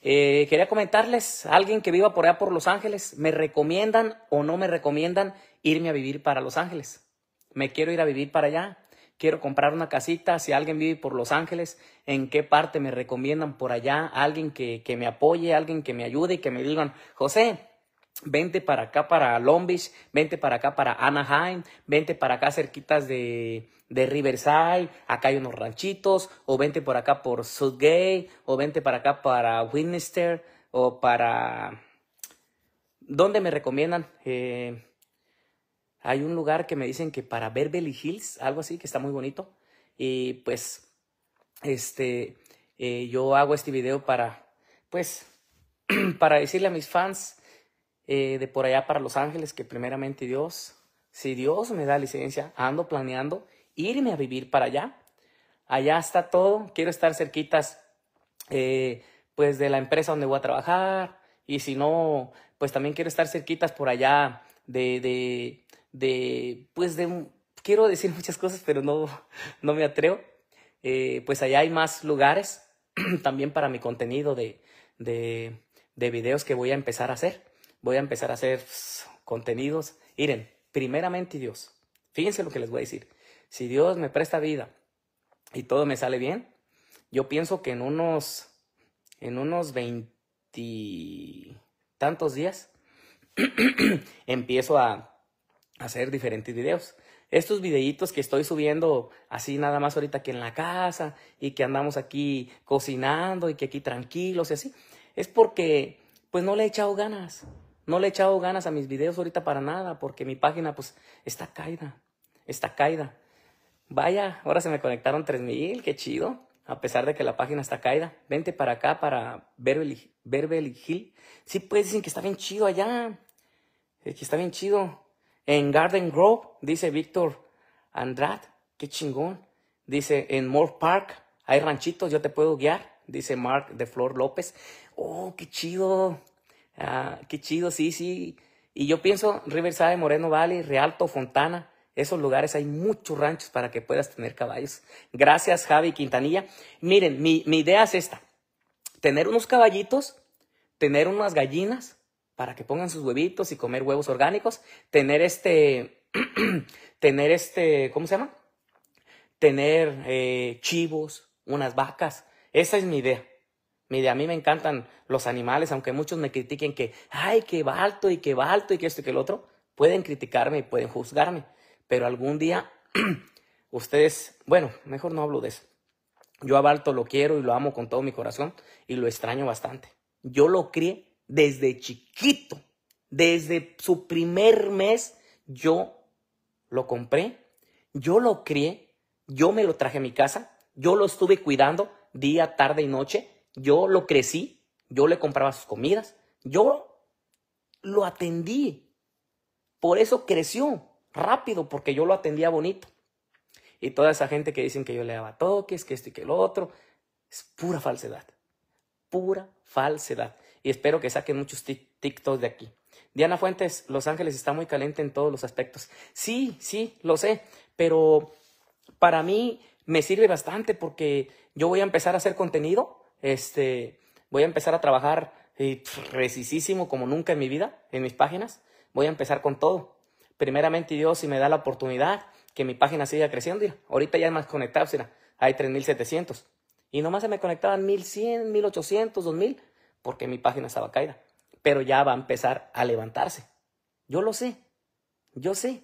Eh, quería comentarles, alguien que viva por allá por Los Ángeles, ¿me recomiendan o no me recomiendan irme a vivir para Los Ángeles? Me quiero ir a vivir para allá. Quiero comprar una casita. Si alguien vive por Los Ángeles, ¿en qué parte me recomiendan por allá? Alguien que, que me apoye, alguien que me ayude y que me digan, José, Vente para acá, para Long Beach, vente para acá, para Anaheim, vente para acá cerquitas de, de Riverside, acá hay unos ranchitos, o vente por acá por Sudgate. o vente para acá para Winchester, o para... ¿Dónde me recomiendan? Eh, hay un lugar que me dicen que para Beverly Hills, algo así, que está muy bonito. Y pues, este, eh, yo hago este video para, pues, para decirle a mis fans eh, de por allá para Los Ángeles, que primeramente Dios, si Dios me da licencia, ando planeando irme a vivir para allá. Allá está todo, quiero estar cerquitas eh, pues de la empresa donde voy a trabajar y si no, pues también quiero estar cerquitas por allá de, de, de pues de, quiero decir muchas cosas, pero no, no me atrevo. Eh, pues allá hay más lugares también para mi contenido de, de, de videos que voy a empezar a hacer voy a empezar a hacer pues, contenidos. Miren, primeramente Dios. Fíjense lo que les voy a decir. Si Dios me presta vida y todo me sale bien, yo pienso que en unos, en unos veintitantos días empiezo a hacer diferentes videos. Estos videitos que estoy subiendo así nada más ahorita que en la casa y que andamos aquí cocinando y que aquí tranquilos y así, es porque pues no le he echado ganas. No le he echado ganas a mis videos ahorita para nada, porque mi página pues está caída, está caída. Vaya, ahora se me conectaron 3000, qué chido, a pesar de que la página está caída. Vente para acá, para Beverly, Hill. Sí, pues dicen que está bien chido allá, que está bien chido. En Garden Grove, dice Víctor Andrade. qué chingón. Dice, en Moore Park hay ranchitos, yo te puedo guiar, dice Mark de Flor López. Oh, qué chido. Ah, qué chido, sí, sí. Y yo pienso, Riverside, Moreno Valley, Realto, Fontana, esos lugares hay muchos ranchos para que puedas tener caballos. Gracias, Javi Quintanilla. Miren, mi, idea es esta. Tener unos caballitos, tener unas gallinas para que pongan sus huevitos y comer huevos orgánicos, tener este, tener este, ¿cómo se llama? Tener eh, chivos, unas vacas. Esa es mi idea. Mire, a mí me encantan los animales, aunque muchos me critiquen que, ay, que va alto y que va alto y que esto y que el otro. Pueden criticarme y pueden juzgarme, pero algún día ustedes, bueno, mejor no hablo de eso. Yo a Balto lo quiero y lo amo con todo mi corazón y lo extraño bastante. Yo lo crié desde chiquito, desde su primer mes yo lo compré, yo lo crié, yo me lo traje a mi casa, yo lo estuve cuidando día, tarde y noche yo lo crecí, yo le compraba sus comidas, yo lo atendí. Por eso creció rápido, porque yo lo atendía bonito. Y toda esa gente que dicen que yo le daba toques, que esto y que lo otro, es pura falsedad. Pura falsedad. Y espero que saquen muchos TikToks de aquí. Diana Fuentes, Los Ángeles está muy caliente en todos los aspectos. Sí, sí, lo sé, pero para mí me sirve bastante porque yo voy a empezar a hacer contenido este, voy a empezar a trabajar precisísimo como nunca en mi vida, en mis páginas. Voy a empezar con todo. Primeramente Dios, si me da la oportunidad, que mi página siga creciendo. Ahorita ya es más conectado, hay 3.700. Y nomás se me conectaban 1.100, 1.800, 2.000, porque mi página estaba caída. Pero ya va a empezar a levantarse. Yo lo sé. Yo sé.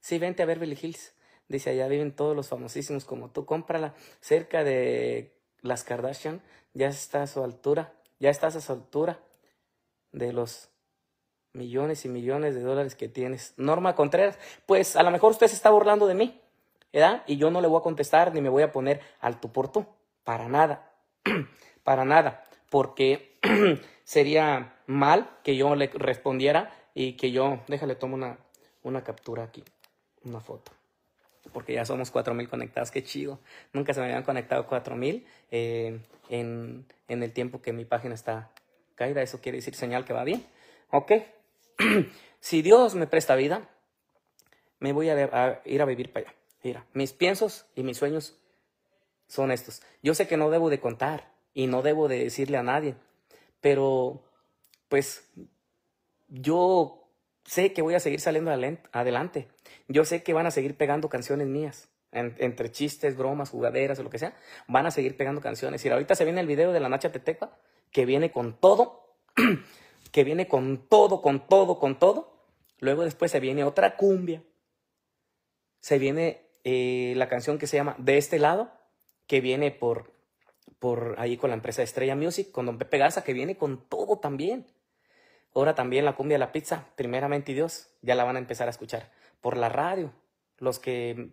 si vente a Beverly Hills. Dice, allá viven todos los famosísimos como tú. Cómprala cerca de las Kardashian ya está a su altura, ya estás a su altura de los millones y millones de dólares que tienes. Norma Contreras, pues a lo mejor usted se está burlando de mí, ¿verdad? Y yo no le voy a contestar ni me voy a poner al tu por tú, para nada, para nada, porque sería mal que yo le respondiera y que yo, déjale, tomo una, una captura aquí, una foto porque ya somos 4.000 conectados, qué chido. Nunca se me habían conectado 4.000 eh, en, el tiempo que mi página está caída, eso quiere decir señal que va bien. Ok, si Dios me presta vida, me voy a, a, ir a vivir para allá. Mira, mis piensos y mis sueños son estos. Yo sé que no debo de contar y no debo de decirle a nadie, pero pues yo sé que voy a seguir saliendo adelante yo sé que van a seguir pegando canciones mías. entre chistes, bromas, jugaderas o lo que sea, van a seguir pegando canciones. Y ahorita se viene el video de la Nacha Tetecua, que viene con todo, que viene con todo, con todo, con todo. Luego después se viene otra cumbia. Se viene eh, la canción que se llama De este lado, que viene por, por ahí con la empresa Estrella Music, con Don Pepe Garza, que viene con todo también. Ahora también la cumbia de la pizza, primeramente Dios, ya la van a empezar a escuchar por la radio, los que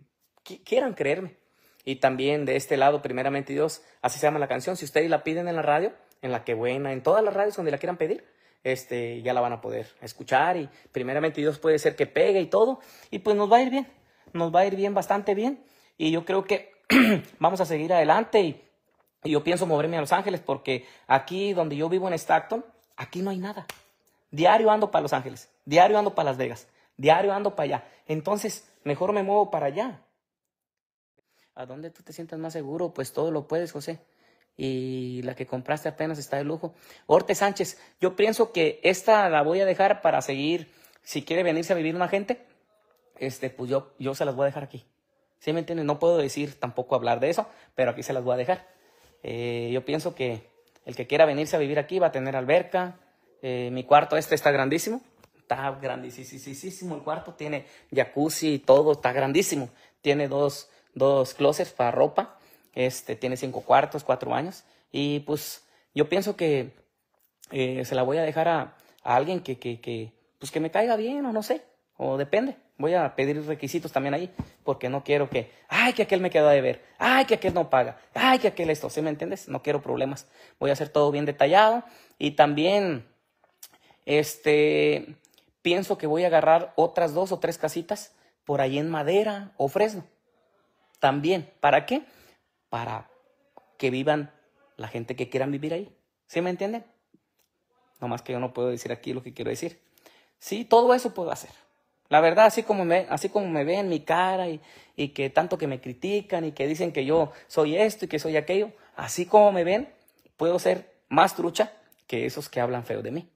quieran creerme. Y también de este lado, primeramente Dios, así se llama la canción. Si ustedes la piden en la radio, en la que buena, en todas las radios donde la quieran pedir, este, ya la van a poder escuchar. Y primeramente Dios puede ser que pegue y todo. Y pues nos va a ir bien, nos va a ir bien, bastante bien. Y yo creo que vamos a seguir adelante. Y, yo pienso moverme a Los Ángeles porque aquí donde yo vivo en Stockton, aquí no hay nada. Diario ando para Los Ángeles, diario ando para Las Vegas, diario ando para allá. Entonces, mejor me muevo para allá. ¿A dónde tú te sientas más seguro? Pues todo lo puedes, José. Y la que compraste apenas está de lujo. Orte Sánchez, yo pienso que esta la voy a dejar para seguir. Si quiere venirse a vivir una gente, este, pues yo, yo se las voy a dejar aquí. ¿Sí me entiendes? No puedo decir tampoco hablar de eso, pero aquí se las voy a dejar. Eh, yo pienso que el que quiera venirse a vivir aquí va a tener alberca, eh, mi cuarto este está grandísimo. Está grandísimo el cuarto. Tiene jacuzzi y todo. Está grandísimo. Tiene dos, dos closets para ropa. Este, tiene cinco cuartos, cuatro años. Y pues yo pienso que eh, se la voy a dejar a, a alguien que, pues que me caiga bien o no sé. O depende. Voy a pedir requisitos también ahí, porque no quiero que, ay, que aquel me queda de ver, ay, que aquel no paga, ay, que aquel esto, ¿sí me entiendes? No quiero problemas. Voy a hacer todo bien detallado y también este, pienso que voy a agarrar otras dos o tres casitas por ahí en madera o fresno. También, ¿para qué? Para que vivan la gente que quieran vivir ahí. ¿Sí me entienden? No más que yo no puedo decir aquí lo que quiero decir. Sí, todo eso puedo hacer. La verdad, así como me, así como me ven mi cara y que tanto que me critican y que dicen que yo soy esto y que soy aquello, así como me ven, puedo ser más trucha que esos que hablan feo de mí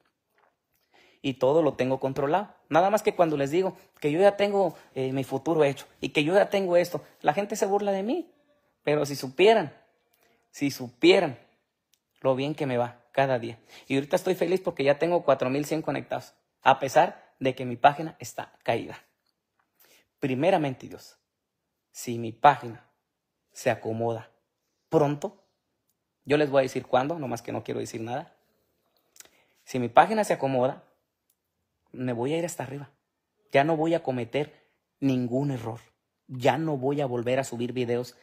y todo lo tengo controlado. Nada más que cuando les digo que yo ya tengo eh, mi futuro hecho y que yo ya tengo esto, la gente se burla de mí. Pero si supieran, si supieran lo bien que me va cada día. Y ahorita estoy feliz porque ya tengo 4.100 conectados, a pesar de que mi página está caída. Primeramente Dios, si mi página se acomoda pronto, yo les voy a decir cuándo, nomás que no quiero decir nada. Si mi página se acomoda, me voy a ir hasta arriba. Ya no voy a cometer ningún error. Ya no voy a volver a subir videos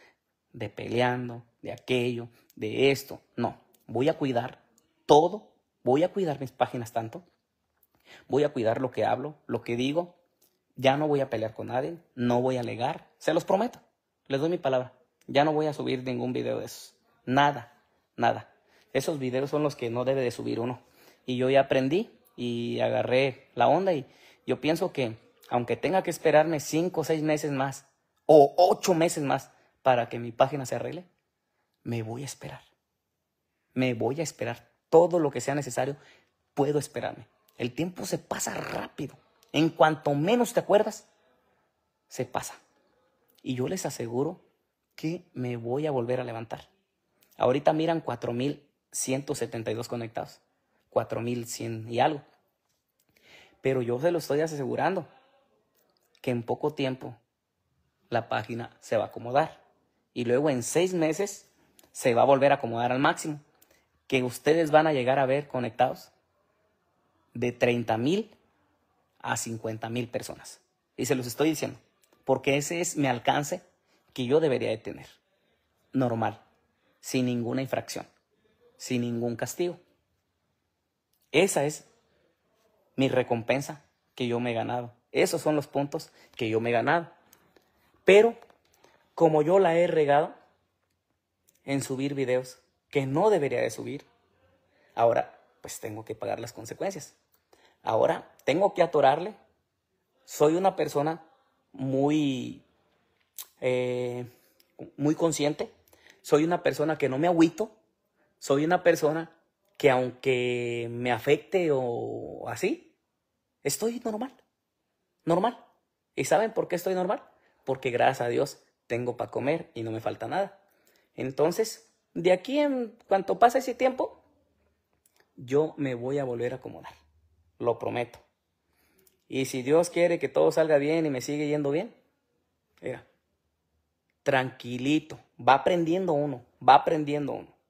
de peleando, de aquello, de esto. No, voy a cuidar todo. Voy a cuidar mis páginas tanto. Voy a cuidar lo que hablo, lo que digo. Ya no voy a pelear con nadie. No voy a alegar. Se los prometo. Les doy mi palabra. Ya no voy a subir ningún video de esos. Nada, nada. Esos videos son los que no debe de subir uno. Y yo ya aprendí y agarré la onda y yo pienso que aunque tenga que esperarme cinco o seis meses más o ocho meses más para que mi página se arregle, me voy a esperar. Me voy a esperar todo lo que sea necesario. Puedo esperarme. El tiempo se pasa rápido. En cuanto menos te acuerdas, se pasa. Y yo les aseguro que me voy a volver a levantar. Ahorita miran 4.172 conectados. 4.100 y algo. Pero yo se lo estoy asegurando que en poco tiempo la página se va a acomodar. Y luego en seis meses se va a volver a acomodar al máximo. Que ustedes van a llegar a ver conectados de 30 mil a 50 mil personas. Y se los estoy diciendo, porque ese es mi alcance que yo debería de tener. Normal, sin ninguna infracción, sin ningún castigo. Esa es mi recompensa que yo me he ganado. Esos son los puntos que yo me he ganado. Pero como yo la he regado en subir videos que no debería de subir, ahora pues tengo que pagar las consecuencias. Ahora tengo que atorarle. Soy una persona muy, eh, muy consciente. Soy una persona que no me agüito. Soy una persona que aunque me afecte o así, estoy normal. Normal. ¿Y saben por qué estoy normal? Porque gracias a Dios tengo para comer y no me falta nada. Entonces, de aquí en cuanto pase ese tiempo, yo me voy a volver a acomodar. Lo prometo. Y si Dios quiere que todo salga bien y me sigue yendo bien, mira, tranquilito, va aprendiendo uno, va aprendiendo uno.